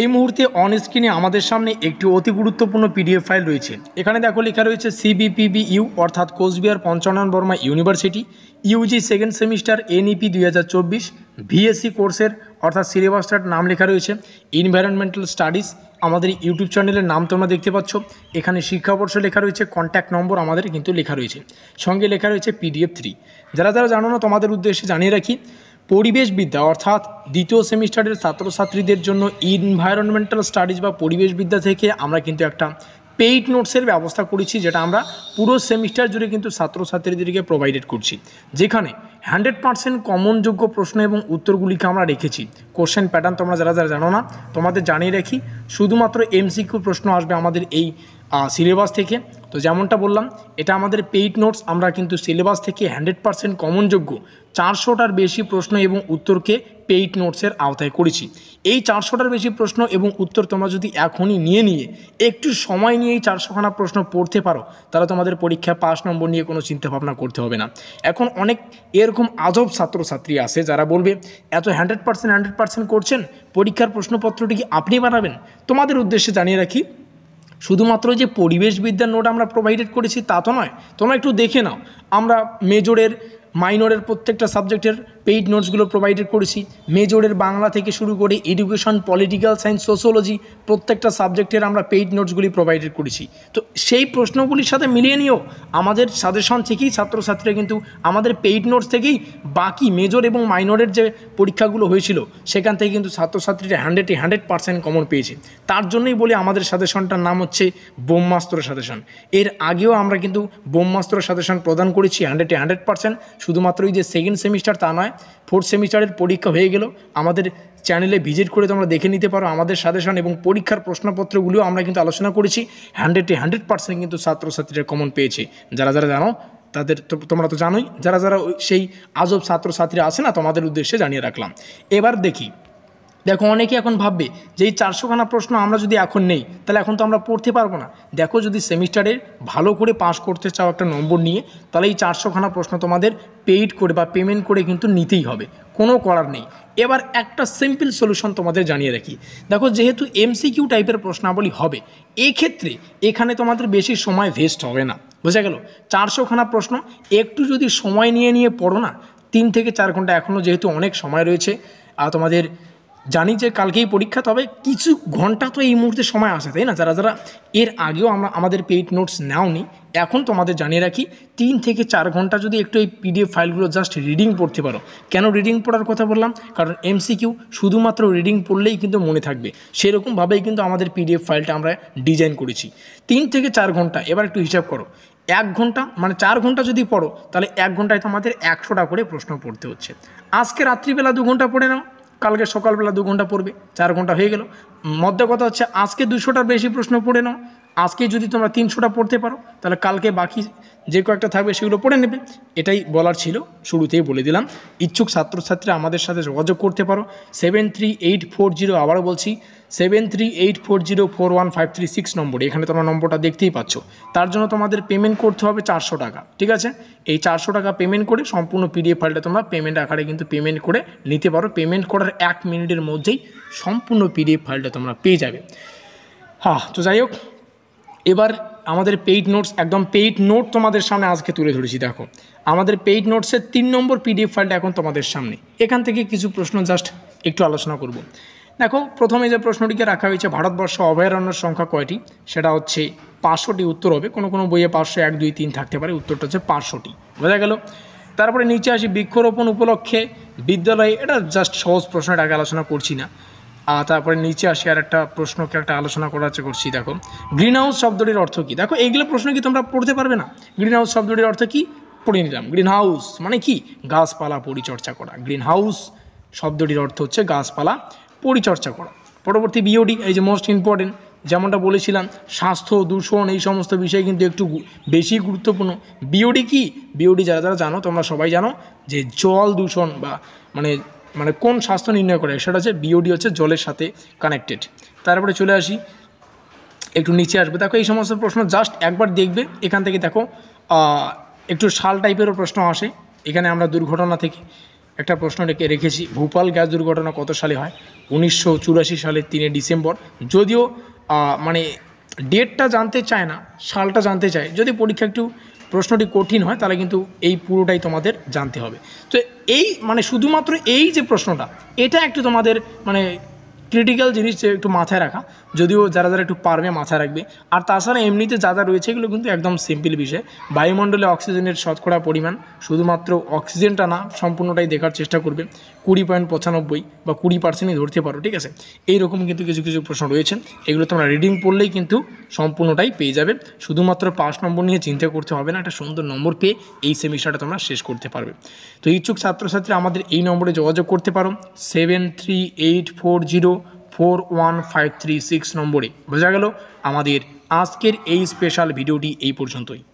এই মুহূর্তে অন স্ক্রিনে আমাদের সামনে একটি অতি গুরুত্বপূর্ণ পিডিএফ ফাইল রয়েছে এখানে দেখো লেখা রয়েছে সিবিপিবি ইউ অর্থাৎ Cooch Behar Panchanan Barma University UG second semester NEP দুই হাজার চব্বিশ ভিএসসি কোর্সের অর্থাৎ সিলেবাসটার নাম লেখা রয়েছে এনভায়রনমেন্টাল স্টাডিজ আমাদের ইউটিউব চ্যানেলের নাম তোমরা দেখতে পাচ্ছ এখানে শিক্ষাবর্ষ লেখা রয়েছে কন্ট্যাক্ট নম্বর আমাদের কিন্তু লেখা রয়েছে সঙ্গে লেখা রয়েছে পিডিএফ থ্রি যারা যারা জানো না তোমাদের উদ্দেশ্যে জানিয়ে রাখি পরিবেশবিদ্যা অর্থাৎ দ্বিতীয় সেমিস্টারের ছাত্রছাত্রীদের জন্য ইনভায়রনমেন্টাল স্টাডিজ বা পরিবেশবিদ্যা থেকে আমরা কিন্তু একটা পেইড নোটসের ব্যবস্থা করেছি যেটা আমরা পুরো সেমিস্টার জুড়ে কিন্তু ছাত্রছাত্রীদেরকে প্রোভাইডেড করছি যেখানে হান্ড্রেড পার্সেন্ট কমনযোগ্য প্রশ্ন এবং উত্তরগুলিকে আমরা রেখেছি কোশ্চেন প্যাটার্ন তোমরা যারা যারা জানো না তোমাদের জানিয়ে রাখি শুধুমাত্র এমসিকিউ প্রশ্ন আসবে আমাদের এই সিলেবাস থেকে তো যেমনটা বললাম এটা আমাদের পেইড নোটস আমরা কিন্তু সিলেবাস থেকে হান্ড্রেড পারসেন্ট কমনযোগ্য চারশোটার বেশি প্রশ্ন এবং উত্তরকে পেইড নোটসের আওতায় করেছি এই চারশোটার বেশি প্রশ্ন এবং উত্তর তোমরা যদি এখনই নিয়ে নিয়ে একটু সময় নিয়ে এই চারশোখানা প্রশ্ন পড়তে পারো তাহলে তোমাদের পরীক্ষা পাশ নম্বর নিয়ে কোনো চিন্তাভাবনা করতে হবে না এখন অনেক এরকম আজব ছাত্রছাত্রী আছে যারা বলবে এত হান্ড্রেড পারসেন্ট হান্ড্রেড পারসেন্ট করছেন পরীক্ষার প্রশ্নপত্রটি কি আপনি বানাবেন তোমাদের উদ্দেশ্যে জানিয়ে রাখি শুধুমাত্র যে পরিবেশবিদ্যার নোট আমরা প্রোভাইডেড করেছি তা তো নয় তোমরা একটু দেখে নাও আমরা মেজরের মাইনরের প্রত্যেকটা সাবজেক্টের পেইড নোটসগুলো প্রোভাইডেড করেছি মেজরের বাংলা থেকে শুরু করে এডুকেশন পলিটিক্যাল সায়েন্স সোশ্যোলজি প্রত্যেকটা সাবজেক্টের আমরা পেইড নোটসগুলি প্রোভাইডেড করেছি তো সেই প্রশ্নগুলির সাথে মিলিয়ে নিয়েও আমাদের সাজেশন থেকেই ছাত্রছাত্রীরা কিন্তু আমাদের পেইড নোটস থেকেই বাকি মেজর এবং মাইনরের যে পরীক্ষাগুলো হয়েছিল সেখান থেকে কিন্তু ছাত্রছাত্রীরা হান্ড্রেডে হান্ড্রেড পার্সেন্ট কমন পেয়েছে তার জন্যই বলি আমাদের সাজেশনটার নাম হচ্ছে ব্রহ্মাস্ত্র সাজেশন এর আগেও আমরা কিন্তু ব্রহ্মাস্ত্র সাজেশন প্রদান করেছি টি হান্ড্রেড পার্সেন্ট শুধুমাত্রই যে সেকেন্ড সেমিস্টার তা নয় ফোর্থ সেমিস্টারের পরীক্ষা হয়ে গেল আমাদের চ্যানেলে ভিজিট করে তোমরা দেখে নিতে পারো আমাদের সাজেশন এবং পরীক্ষার প্রশ্নপত্রগুলিও আমরা কিন্তু আলোচনা করেছি হান্ড্রেডে হান্ড্রেড পার্সেন্ট কিন্তু ছাত্রছাত্রীরা কমন পেয়েছে যারা যারা জানো তাদের তোমরা তো জানোই যারা যারা সেই আজব ছাত্রছাত্রী আছে না তোমাদের উদ্দেশ্যে জানিয়ে রাখলাম এবার দেখি দেখো অনেকে এখন ভাববে যে এই চারশোখানা প্রশ্ন আমরা যদি এখন নেই তাহলে এখন তো আমরা পড়তে পারবো না দেখো যদি সেমিস্টারের ভালো করে পাশ করতে চাও একটা নম্বর নিয়ে তাহলে এই চারশোখানা প্রশ্ন তোমাদের পেইড করে বা পেমেন্ট করে কিন্তু নিতেই হবে কোনো করার নেই এবার একটা সিম্পল সলিউশন তোমাদের জানিয়ে রাখি দেখো যেহেতু এমসিকিউ টাইপের প্রশ্নাবলী হবে এক্ষেত্রে এখানে তোমাদের বেশি সময় ভেস্ট হবে না বোঝা গেল চারশোখানা প্রশ্ন একটু যদি সময় নিয়ে নিয়ে পড়ো না তিন থেকে চার ঘন্টা এখনও যেহেতু অনেক সময় রয়েছে আর তোমাদের জানি যে কালকেই পরীক্ষা তবে কিছু ঘন্টা তো এই মুহূর্তে সময় আসে তাই না যারা যারা এর আগেও আমরা আমাদের পেইড নোটস নেওনি এখন তোমাদের জানিয়ে রাখি তিন থেকে চার ঘন্টা যদি একটু এই পিডিএফ ফাইলগুলো জাস্ট রিডিং পড়তে পারো কেন রিডিং পড়ার কথা বললাম কারণ এমসিকিউ শুধুমাত্র রিডিং পড়লেই কিন্তু মনে থাকবে সেরকমভাবেই কিন্তু আমাদের পিডিএফ ফাইলটা আমরা ডিজাইন করেছি তিন থেকে চার ঘন্টা এবার একটু হিসাব করো এক ঘন্টা মানে চার ঘন্টা যদি পড়ো তাহলে এক ঘন্টায় তো আমাদের একশোটা করে প্রশ্ন পড়তে হচ্ছে আজকে রাত্রিবেলা দু ঘন্টা পড়ে নাও কালকে সকালবেলা দু ঘন্টা পড়বে চার ঘন্টা হয়ে গেল মধ্যে কথা হচ্ছে আজকে দুশোটার বেশি প্রশ্ন পড়ে নাও আজকে যদি তোমরা তিনশোটা পড়তে পারো তাহলে কালকে বাকি যে কয়েকটা থাকবে সেগুলো পড়ে নেবে এটাই বলার ছিল শুরুতেই বলে দিলাম ইচ্ছুক ছাত্রছাত্রী আমাদের সাথে যোগাযোগ করতে পারো seven three eight four zero আবারও বলছি seven three eight four zero four one five three six নম্বরে এখানে তোমরা নম্বরটা দেখতেই পাচ্ছ তার জন্য তোমাদের পেমেন্ট করতে হবে চারশো টাকা ঠিক আছে এই চারশো টাকা পেমেন্ট করে সম্পূর্ণ পিডিএফ ফাইলটা তোমরা পেমেন্ট আকারে কিন্তু পেমেন্ট করে নিতে পারো পেমেন্ট করার এক মিনিটের মধ্যেই সম্পূর্ণ পিডিএফ ফাইলটা তোমরা পেয়ে যাবে হ্যাঁ তো যাই হোক এবার আমাদের পেইড নোটস একদম পেইড নোট তোমাদের সামনে আজকে তুলে ধরেছি দেখো আমাদের পেইড নোটসের তিন নম্বর পিডিএফ ফাইলটা এখন তোমাদের সামনে এখান থেকে কিছু প্রশ্ন জাস্ট একটু আলোচনা করব দেখো প্রথমে যে প্রশ্নটিকে রাখা হয়েছে ভারতবর্ষ অভয়ারণ্যের সংখ্যা কয়টি সেটা হচ্ছে পাঁচশোটি উত্তর হবে কোনো কোনো বইয়ে পাঁচশো এক দুই তিন থাকতে পারে উত্তরটা হচ্ছে পাঁচশোটি বোঝা গেল তারপরে নিচে আসি বৃক্ষরোপণ উপলক্ষে বিদ্যালয়ে এটা জাস্ট সহজ প্রশ্নটা আগে আলোচনা করছি না আর তারপরে নিচে আসি আর একটা প্রশ্নকে একটা আলোচনা করার করছি দেখো গ্রিন হাউস শব্দটির অর্থ কী দেখো এইগুলো প্রশ্ন কি তোমরা পড়তে পারবে না গ্রিন হাউস শব্দটির অর্থ কী পড়ে নিলাম গ্রিন হাউস মানে কি গাছপালা পরিচর্যা করা গ্রিন হাউস শব্দটির অর্থ হচ্ছে গাছপালা পরিচর্যা করা পরবর্তী বিওডি এই যে মোস্ট ইম্পর্টেন্ট যেমনটা বলেছিলাম স্বাস্থ্য দূষণ এই সমস্ত বিষয় কিন্তু একটু বেশি গুরুত্বপূর্ণ বিওডি কি বিওডি যারা যারা জানো তোমরা সবাই জানো যে জল দূষণ বা মানে মানে কোন স্বাস্থ্য নির্ণয় করে সেটা হচ্ছে বিওডি হচ্ছে জলের সাথে কানেক্টেড তারপরে চলে আসি একটু নিচে আসবে দেখো এই সমস্ত প্রশ্ন জাস্ট একবার দেখবে এখান থেকে দেখো একটু শাল টাইপেরও প্রশ্ন আসে এখানে আমরা দুর্ঘটনা থেকে একটা প্রশ্ন রেখে রেখেছি ভূপাল গ্যাস দুর্ঘটনা কত সালে হয় উনিশশো চুরাশি সালের তিনে ডিসেম্বর যদিও মানে ডেটটা জানতে চায় না সালটা জানতে চায় যদি পরীক্ষা একটু প্রশ্নটি কঠিন হয় তাহলে কিন্তু এই পুরোটাই তোমাদের জানতে হবে তো এই মানে শুধুমাত্র এই যে প্রশ্নটা এটা একটু তোমাদের মানে ক্রিটিক্যাল জিনিস একটু মাথায় রাখা যদিও যারা যারা একটু পারবে মাথায় রাখবে আর তাছাড়া এমনিতে যা যা রয়েছে এগুলো কিন্তু একদম সিম্পল বিষয় বায়ুমণ্ডলে অক্সিজেনের শতকরা পরিমাণ শুধুমাত্র অক্সিজেনটা না সম্পূর্ণটাই দেখার চেষ্টা করবে কুড়ি পয়েন্ট পঁচানব্বই বা কুড়ি পার্সেন্টই ধরতে পারো ঠিক আছে এইরকম কিন্তু কিছু কিছু প্রশ্ন রয়েছে এগুলো তোমরা রিডিং পড়লেই কিন্তু সম্পূর্ণটাই পেয়ে যাবে শুধুমাত্র পাঁচ নম্বর নিয়ে চিন্তা করতে হবে না একটা সুন্দর নম্বর পেয়ে এই সেমিস্টারটা তোমরা শেষ করতে পারবে তো ইচ্ছুক ছাত্রছাত্রী আমাদের এই নম্বরে যোগাযোগ করতে পারো seven three eight four zero four one five three six নম্বরে বোঝা গেল আমাদের আজকের এই স্পেশাল ভিডিওটি এই পর্যন্তই